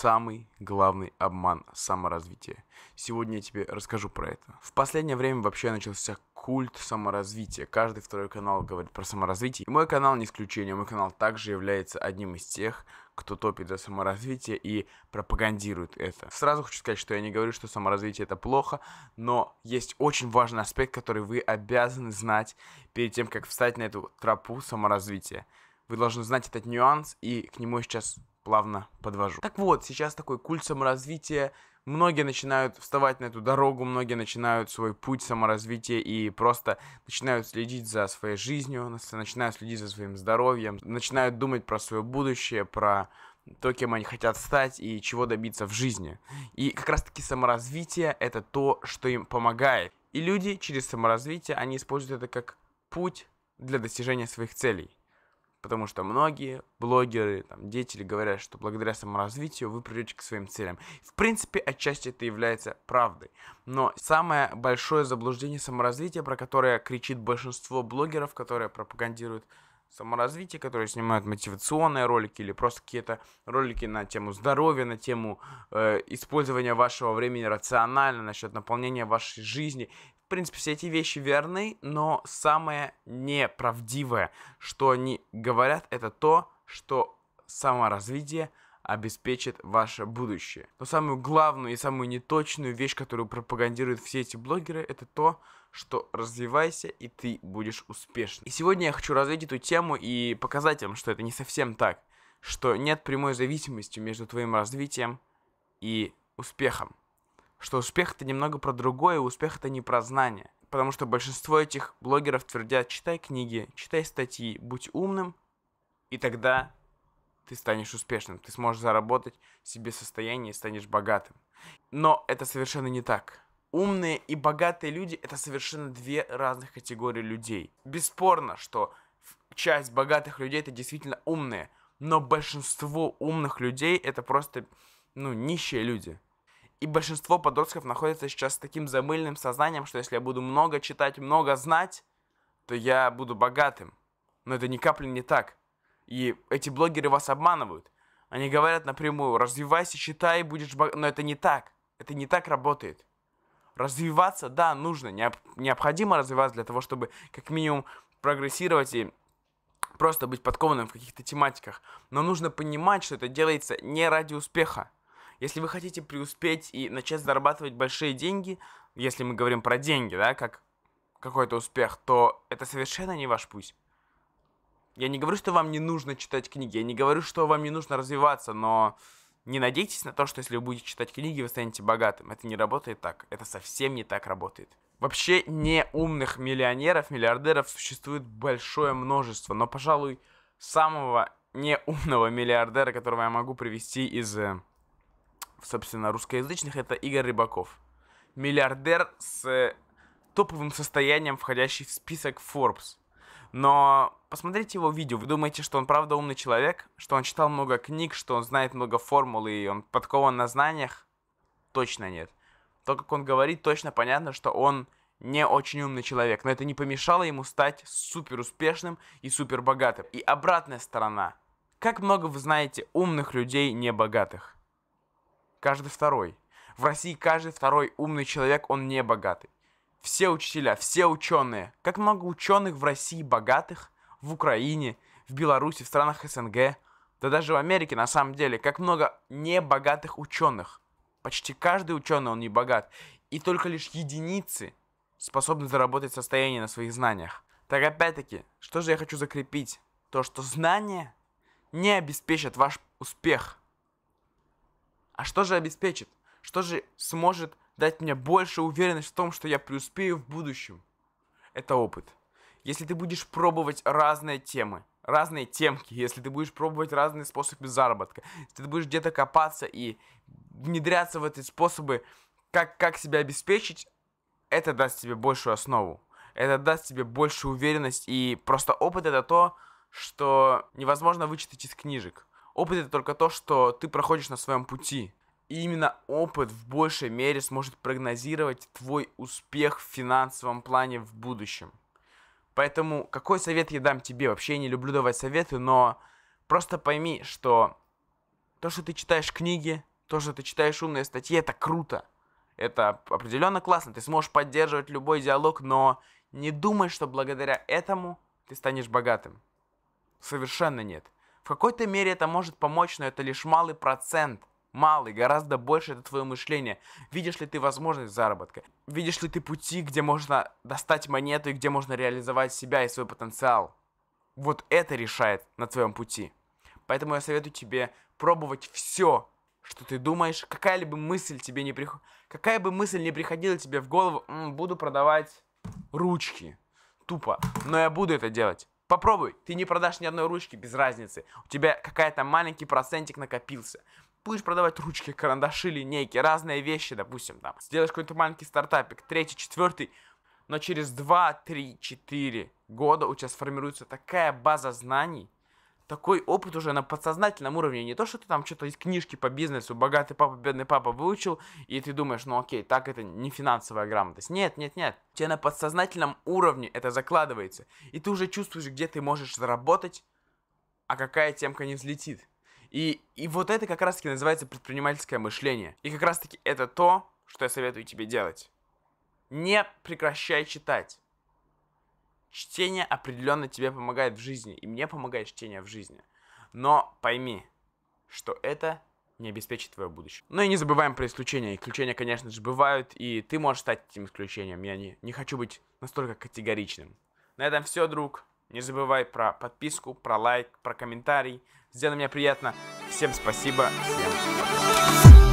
самый главный обман саморазвития. Сегодня я тебе расскажу про это. В последнее время вообще начался культ саморазвития. Каждый второй канал говорит про саморазвитие. И мой канал не исключение. Мой канал также является одним из тех, кто топит за саморазвитие и пропагандирует это. Сразу хочу сказать, что я не говорю, что саморазвитие это плохо, но есть очень важный аспект, который вы обязаны знать перед тем, как встать на эту тропу саморазвития. Вы должны знать этот нюанс, и к нему я сейчас плавно подвожу. Так вот, сейчас такой культ саморазвития. Многие начинают вставать на эту дорогу, многие начинают свой путь саморазвития и просто начинают следить за своей жизнью, начинают следить за своим здоровьем, начинают думать про свое будущее, про то, кем они хотят стать и чего добиться в жизни. И как раз-таки саморазвитие — это то, что им помогает. И люди через саморазвитие, они используют это как путь для достижения своих целей. Потому что многие блогеры, там, деятели говорят, что благодаря саморазвитию вы придете к своим целям. В принципе, отчасти это является правдой. Но самое большое заблуждение саморазвития, про которое кричит большинство блогеров, которые пропагандируют саморазвитие, которые снимают мотивационные ролики или просто какие-то ролики на тему здоровья, на тему э, использования вашего времени рационально, насчет наполнения вашей жизни принципе, все эти вещи верны, но самое неправдивое, что они говорят, это то, что саморазвитие обеспечит ваше будущее. Но самую главную и самую неточную вещь, которую пропагандируют все эти блогеры, это то, что развивайся и ты будешь успешным. И сегодня я хочу развить эту тему и показать вам, что это не совсем так, что нет прямой зависимости между твоим развитием и успехом что успех это немного про другое, успех это не про знания, Потому что большинство этих блогеров твердят, читай книги, читай статьи, будь умным, и тогда ты станешь успешным, ты сможешь заработать себе состояние и станешь богатым. Но это совершенно не так. Умные и богатые люди – это совершенно две разных категории людей. Бесспорно, что часть богатых людей – это действительно умные, но большинство умных людей – это просто, ну, нищие люди – и большинство подростков находится сейчас с таким замыльным сознанием, что если я буду много читать, много знать, то я буду богатым. Но это ни капли не так. И эти блогеры вас обманывают. Они говорят напрямую, развивайся, читай, будешь богатым. Но это не так. Это не так работает. Развиваться, да, нужно, необ... необходимо развиваться для того, чтобы как минимум прогрессировать и просто быть подкованным в каких-то тематиках. Но нужно понимать, что это делается не ради успеха. Если вы хотите преуспеть и начать зарабатывать большие деньги, если мы говорим про деньги, да, как какой-то успех, то это совершенно не ваш путь. Я не говорю, что вам не нужно читать книги, я не говорю, что вам не нужно развиваться, но не надейтесь на то, что если вы будете читать книги, вы станете богатым. Это не работает так, это совсем не так работает. Вообще неумных миллионеров, миллиардеров существует большое множество, но, пожалуй, самого неумного миллиардера, которого я могу привести из э, собственно, русскоязычных, это Игорь Рыбаков. Миллиардер с э, топовым состоянием, входящий в список Forbes. Но посмотрите его видео, вы думаете, что он правда умный человек? Что он читал много книг, что он знает много формул и он подкован на знаниях? Точно нет. То, как он говорит, точно понятно, что он не очень умный человек, но это не помешало ему стать супер успешным и супер богатым. И обратная сторона. Как много вы знаете умных людей, не богатых? Каждый второй. В России каждый второй умный человек, он не богатый. Все учителя, все ученые. Как много ученых в России богатых, в Украине, в Беларуси, в странах СНГ, да даже в Америке на самом деле, как много небогатых ученых. Почти каждый ученый, он не богат. И только лишь единицы способны заработать состояние на своих знаниях. Так опять-таки, что же я хочу закрепить? То, что знания не обеспечат ваш успех – а что же обеспечит? Что же сможет дать мне больше уверенность в том, что я преуспею в будущем? Это опыт. Если ты будешь пробовать разные темы, разные темки, если ты будешь пробовать разные способы заработка, если ты будешь где-то копаться и внедряться в эти способы, как, как себя обеспечить, это даст тебе большую основу. Это даст тебе большую уверенность. И просто опыт это то, что невозможно вычитать из книжек. Опыт это только то, что ты проходишь на своем пути. И именно опыт в большей мере сможет прогнозировать твой успех в финансовом плане в будущем. Поэтому какой совет я дам тебе? Вообще я не люблю давать советы, но просто пойми, что то, что ты читаешь книги, то, что ты читаешь умные статьи, это круто. Это определенно классно, ты сможешь поддерживать любой диалог, но не думай, что благодаря этому ты станешь богатым. Совершенно нет. В какой-то мере это может помочь, но это лишь малый процент. Малый, гораздо больше это твое мышление. Видишь ли ты возможность заработка? Видишь ли ты пути, где можно достать монету и где можно реализовать себя и свой потенциал? Вот это решает на твоем пути. Поэтому я советую тебе пробовать все, что ты думаешь, какая-либо мысль тебе не приход... Какая бы мысль не приходила тебе в голову, М, буду продавать ручки. Тупо. Но я буду это делать. Попробуй, ты не продашь ни одной ручки, без разницы. У тебя какая-то маленький процентик накопился. Будешь продавать ручки, карандаши, линейки, разные вещи, допустим, там. Сделаешь какой-то маленький стартапик, третий, четвертый, но через 2, 3, 4 года у тебя сформируется такая база знаний, такой опыт уже на подсознательном уровне. Не то, что ты там что-то из книжки по бизнесу «Богатый папа, бедный папа» выучил, и ты думаешь, ну окей, так это не финансовая грамотность. Нет, нет, нет. Тебе на подсознательном уровне это закладывается. И ты уже чувствуешь, где ты можешь заработать, а какая темка не взлетит. И, и вот это как раз-таки называется предпринимательское мышление. И как раз-таки это то, что я советую тебе делать. Не прекращай читать чтение определенно тебе помогает в жизни, и мне помогает чтение в жизни. Но пойми, что это не обеспечит твое будущее. Ну и не забываем про исключения. Исключения, конечно же, бывают, и ты можешь стать этим исключением. Я не, не хочу быть настолько категоричным. На этом все, друг. Не забывай про подписку, про лайк, про комментарий. Сделай мне приятно. Всем спасибо. Всем пока.